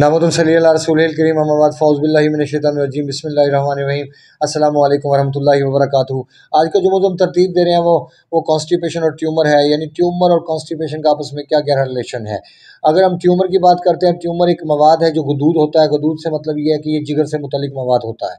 नामतम सलील रसूल करीम अहमद फ़ौज़बिल्लाशतरजीम बसमीम अल्लाम वरम् वर्क आज का जो मौजूद हम तरतीब दे रहे हैं वो वो कॉन्स्टिपेशन और ट्यूमर है यानी ट्यूमर और कॉन्स्टिपेशन का आपस में क्या गहरा रिलेशन है अगर हम ट्यूमर की बात करते हैं ट्यूमर एक मवाद है जो गदूद होता है गदूद से मतलब ये है कि ये जिगर से मुतलिक मवाद होता है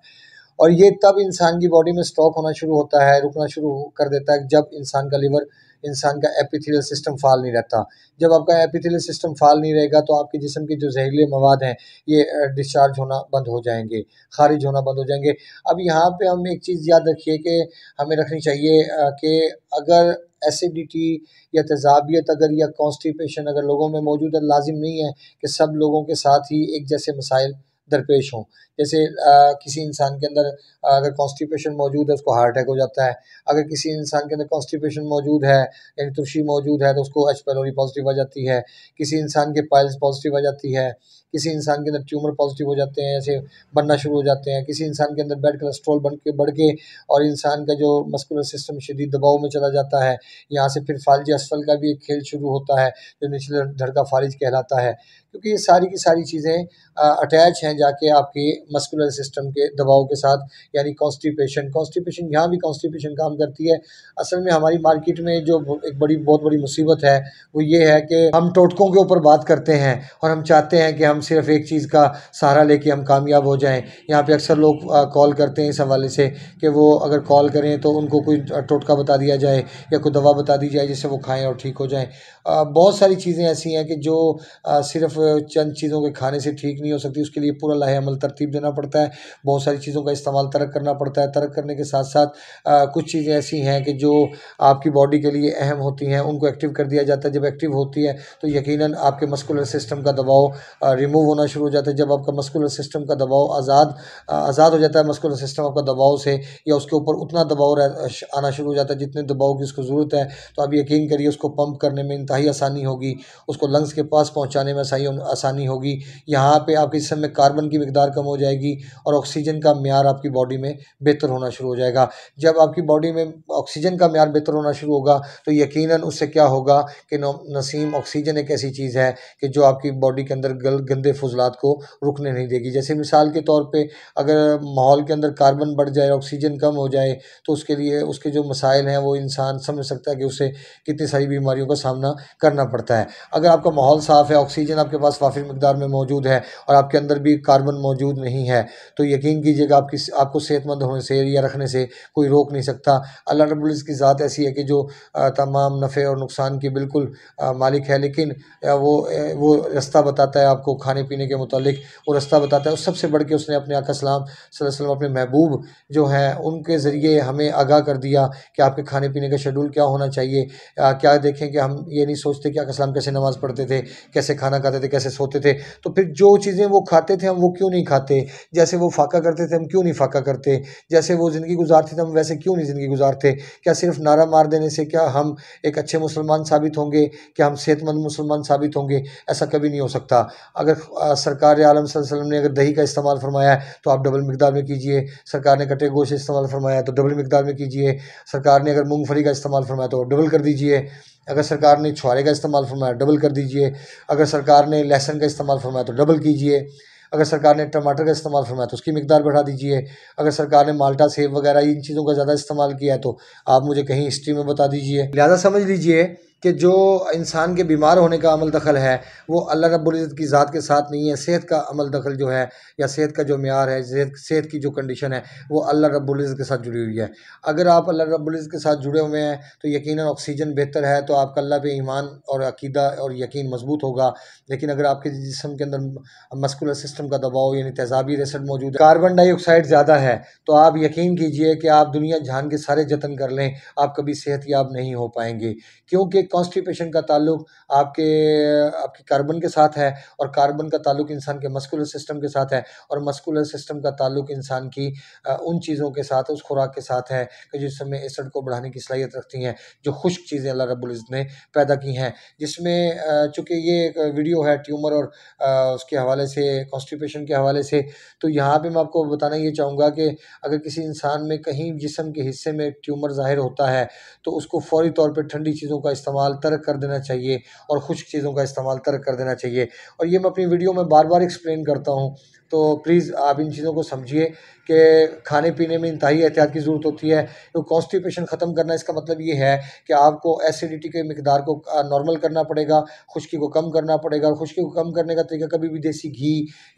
और ये तब इंसान की बॉडी में स्टॉक होना शुरू होता है रुकना शुरू कर देता है जब इंसान का लीवर इंसान का एपिथेलियल सिस्टम फाल नहीं रहता जब आपका एपिथेलियल सिस्टम फाल नहीं रहेगा तो आपके जिसम के जो जहरीले मवाद हैं ये डिस्चार्ज होना बंद हो जाएंगे खारिज होना बंद हो जाएंगे अब यहाँ पर हम एक चीज़ याद रखिए कि हमें रखनी चाहिए कि अगर एसिडिटी या तेजाबियत अगर या कॉन्स्टिपेशन अगर लोगों में मौजूद है लाजिम नहीं है कि सब लोगों के साथ ही एक जैसे मसाइल दरपेश हों जैसे आ, किसी इंसान के अंदर अगर कॉन्स्टिपेशन मौजूद है उसको हार्ट अटैक हो जाता है अगर किसी इंसान के अंदर कॉन्स्टिपेशन मौजूद है यानी तुरशी मौजूद है तो उसको एच पैलोरी पॉजिटिव आ जाती है किसी इंसान के पाइल्स पॉजिटिव आ जाती है किसी इंसान के अंदर ट्यूमर पॉजिटिव हो जाते हैं ऐसे बनना शुरू हो जाते हैं किसी इंसान के अंदर बैड कोलेस्ट्रॉल बन के बढ़ के और इंसान का जो मस्कुलर सिस्टम शदीद दबाव में चला जाता है यहाँ से फिर फालजी असफल का भी एक खेल शुरू होता है जो निचले धड़ का फारिज कहलाता है क्योंकि ये सारी की सारी चीज़ें अटैच हैं जाके आपके मस्कुलर सिस्टम के दबाव के साथ यानी कॉन्स्टिपेशन कॉन्स्टिपेशन यहाँ भी कॉन्स्टिपेशन काम करती है असल में हमारी मार्केट में जो एक बड़ी बहुत बड़ी मुसीबत है वो ये है कि हम टोटकों के ऊपर बात करते हैं और हम चाहते हैं कि हम सिर्फ एक चीज़ का सहारा लेके हम कामयाब हो जाएँ यहाँ पे अक्सर लोग कॉल करते हैं इस हवाले से कि वो अगर कॉल करें तो उनको कोई टोटका बता दिया जाए या कोई दवा बता दी जाए जिससे वो खाएँ और ठीक हो जाएँ बहुत सारी चीज़ें ऐसी हैं कि जो सिर्फ चंद चीज़ों के खाने से ठीक नहीं हो सकती उसके लिए पूरा लाहे अमल तरतीब देना पड़ता है बहुत सारी चीज़ों का इस्तेमाल तर्क करना पड़ता है तर्क करने के साथ साथ कुछ चीज़ें ऐसी हैं कि जो आपकी बॉडी के लिए अहम होती हैं उनको एक्टिव कर दिया जाता है जब एक्टिव होती है तो यकीन आपके मस्कुलर सिस्टम का दबाव रिमूव होना शुरू हो जाता है जब आपका मस्कुलर सिस्टम का दबाव आज़ाद आज़ाद हो जाता है मस्कुलर सिस्टम आपका दबाव से या उसके ऊपर उतना दबाव आना शुरू हो जाता है जितने दबाव की उसको ज़रूरत है तो आप यकीन करिए उसको पम्प करने में इंतहा सही आसानी होगी उसको लंग्स के पास पहुंचाने में सही आसानी होगी यहाँ पे आपके जिसम में कार्बन की मकदार कम हो जाएगी और ऑक्सीजन का मैार आपकी बॉडी में बेहतर होना शुरू हो जाएगा जब आपकी बॉडी में ऑक्सीजन का मैार बेहतर होना शुरू होगा तो यकीन उससे क्या होगा कि नसीम ऑक्सीजन एक ऐसी चीज़ है कि जो आपकी बॉडी के अंदर गल गंदे फजलात को रुकने नहीं देगी जैसे मिसाल के तौर पर अगर माहौल के अंदर कार्बन बढ़ जाए ऑक्सीजन कम हो जाए तो उसके लिए उसके जो मसाइल हैं वो इंसान समझ सकता है कि उसे कितनी सारी बीमारियों का सामना करना पड़ता है अगर आपका माहौल साफ़ है ऑक्सीजन आपके पास वाफी मकदार में मौजूद है और आपके अंदर भी कार्बन मौजूद नहीं है तो यकीन कीजिएगा आपकी आपको सेहतमंद होने से या रखने से कोई रोक नहीं सकता अल्लाह रब्ज़ की ज़ात ऐसी है कि जो तमाम नफ़े और नुकसान की बिल्कुल मालिक है लेकिन वो वो रास्ता बताता है आपको खाने पीने के मतलब वो रास्ता बताता है उस सबसे बढ़ के उसने अपने आका सलाम वसल्लम अपने महबूब जो हैं उनके ज़रिए हमें आगाह कर दिया कि आपके खाने पीने का शेड्यूल क्या होना चाहिए क्या देखें कि हम ये नहीं सोचते कि आकाम कैसे नमाज़ पढ़ते थे कैसे खाना खाते थे कैसे सोते थे तो फिर जो चीज़ें वो खाते थे हम वो क्यों नहीं खाते जैसे वो फाका करते थे हम क्यों नहीं फाका करते जैसे वो ज़िंदगी गुजारते थे तो हम वैसे क्यों नहीं ज़िंदगी गुजारते क्या सिर्फ नारा मार देने से क्या हम एक अच्छे मुसलमान साबित होंगे क्या हम सेहतमंद मुसलमान साबित होंगे ऐसा कभी नहीं हो सकता अगर सरकार आलम वसल्लम ने अगर दही का इस्तेमाल फरमाया है तो आप डबल मकदार में कीजिए सरकार ने कटे गोश्त इस्तेमाल फरमाया तो डबल मकदार में कीजिए सरकार ने अगर मूँगफली का इस्तेमाल फरमाया तो डबल कर दीजिए अगर सरकार ने छुहारे का इस्तेमाल फरमाया डबल कर दीजिए अगर सरकार ने लहसन का इस्तेमाल फरमाया तो डबल कीजिए अगर सरकार ने टमाटर का इस्तेमाल फरमाया तो उसकी मकदार बढ़ा दीजिए अगर सरकार ने माल्टा सेब वगैरह इन चीज़ों का ज़्यादा इस्तेमाल किया है तो आप मुझे कहीं हिस्ट्री में बता दीजिए लिहाजा समझ लीजिए कि जो इंसान के बीमार होने का अमल दखल है वो अल्लाह रब्ज़त की ज़ात के साथ नहीं है सेहत का अमल दखल जो है या सेहत का जो मैार है सेहत की जो कंडीशन है वो अल्लाह रब्ज़त के साथ जुड़ी हुई है अगर आप अल्लाह रब्ज़त के साथ जुड़े हुए हैं तो यकीन ऑक्सीजन बेहतर है तो आपका अल्लाह पर ईमान और अकीदा और यकीन मजबूत होगा लेकिन अगर आपके जिसम के अंदर मस्कुलर सिस्टम का दबाव यानी तेजाबी रेसड मौजूद है कार्बन डाइऑक्साइड ज़्यादा है तो आप यकीन कीजिए कि आप दुनिया जान के सारे जतन कर लें आप कभी सेहत याब नहीं हो पाएंगे क्योंकि कॉन्स्टिपेशन का ताल्लुक आपके आपके कार्बन के साथ है और कार्बन का ताल्लुक इंसान के मस्कुलर सिस्टम के साथ है और मस्कुलर सिस्टम का ताल्लुक इंसान की उन चीज़ों के साथ उस खुराक के साथ है कि जिसमें एसड को बढ़ाने की सलाहियत रखती हैं जो खुश्क चीज़ें अल्लाह रबुल्ज़त ने पैदा की हैं जिसमें चूँकि ये एक वीडियो है ट्यूमर और उसके हवाले से कॉन्स्टिपेशन के हवाले से तो यहाँ पर मैं आपको बताना ये चाहूँगा कि अगर किसी इंसान में कहीं जिसम के हिस्से में ट्यूमर ज़ाहिर होता है तो उसको फौरी तौर पर ठंडी चीज़ों का इस्तेमाल इस्तेमाल तर्क कर देना चाहिए और खुश्क चीज़ों का इस्तेमाल तर्क कर देना चाहिए और ये मैं अपनी वीडियो में बार बार एक्सप्लेन करता हूँ तो प्लीज़ आप इन चीज़ों को समझिए कि खाने पीने में इंतहाई एहतियात की ज़रूरत होती है तो कॉन्स्टिपेशन ख़त्म करना इसका मतलब ये है कि आपको एसिडिटी के मकदार को नॉर्मल करना पड़ेगा खुश्की को कम करना पड़ेगा और खुश्की को कम करने का तरीका कभी भी देसी घी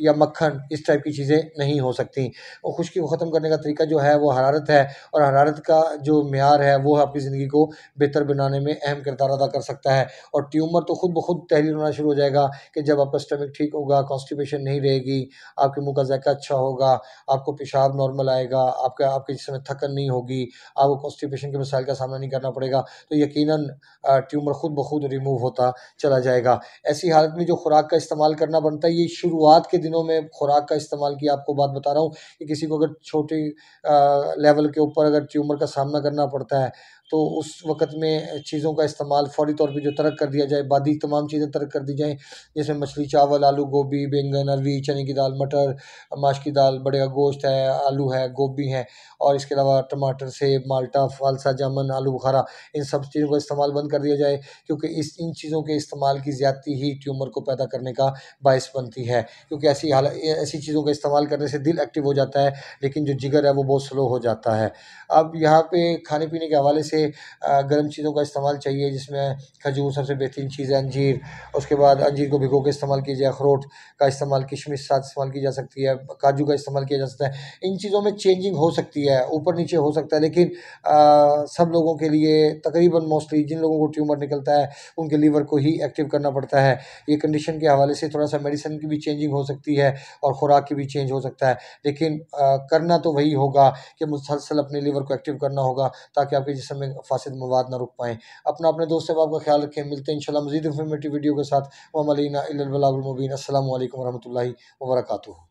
या मक्खन इस टाइप की चीज़ें नहीं हो सकती और खुश्की को ख़त्म करने का तरीका जो है वो हरारत है और हरारत का जो मैार है वो आपकी ज़िंदगी को बेहतर बनाने में अहम किरदार अदा कर सकता है और ट्यूमर तो खुद ब खुद तहरीर होना शुरू हो जाएगा कि जब आपका स्टमक ठीक होगा कॉन्स्टिपेशन नहीं रहेगी आपके मुंह का जायका अच्छा होगा आपको पेशाब नॉर्मल आएगा आपका आपके जिसमें थकन नहीं होगी आपको कॉन्स्टिपेशन के मसाइल का सामना नहीं करना पड़ेगा तो यकीन ट्यूमर ख़ुद ब खुद रिमूव होता चला जाएगा ऐसी हालत में जो खुराक का इस्तेमाल करना बनता है ये शुरुआत के दिनों में खुराक का इस्तेमाल की आपको बात बता रहा हूँ कि किसी को अगर छोटे लेवल के ऊपर अगर ट्यूमर का सामना करना पड़ता है तो उस वक़्त में चीज़ों का इस्तेमाल फौरी तौर पे जो तरक् कर दिया जाए बादी तमाम चीज़ें तरक् कर दी जाएँ जैसे मछली चावल आलू गोभी बैंगन अरवी चने की दाल मटर माश की दाल बड़े का गोश्त है आलू है गोभी है और इसके अलावा टमाटर सेब माल्टा फालसा जामन आलू बुखारा इन सब चीज़ों का इस्तेमाल बंद कर दिया जाए क्योंकि इस इन चीज़ों के इस्तेमाल की ज़्यादा ही ट्यूमर को पैदा करने का बायस बनती है क्योंकि ऐसी हाल ऐसी चीज़ों का इस्तेमाल करने से दिल एक्टिव हो जाता है लेकिन जो जिगर है वो बहुत स्लो हो जाता है अब यहाँ पर खाने पीने के हवाले से से गर्म चीज़ों का इस्तेमाल चाहिए जिसमें खजूर सबसे बेहतरीन चीज़ है अंजीर उसके बाद अंजीर को भिगो के इस्तेमाल किया जाए अखरोट का इस्तेमाल किशमिश साथ इस्तेमाल की जा सकती है काजू का इस्तेमाल किया जा सकता है इन चीज़ों में चेंजिंग हो सकती है ऊपर नीचे हो सकता है लेकिन सब लोगों के लिए तकरीबन मोस्टली जिन लोगों को ट्यूमर निकलता है उनके लीवर को ही एक्टिव करना पड़ता है ये कंडीशन के हवाले से थोड़ा सा मेडिसिन की भी चेंजिंग हो सकती है और ख़ुराक की भी चेंज हो सकता है लेकिन आ, करना तो वही होगा कि मुसलसल अपने लीवर को एक्टिव करना होगा ताकि आपके जिसमें फासद मवाद ना रुक पाएँ अपना अपने दोस्त अहबाब का ख्याल रखें मिलते हैं इनशाला मजीद इन्फॉर्मेटिव वीडियो के साथ वमलिन अल्लाबीन असल वरहमल वर्का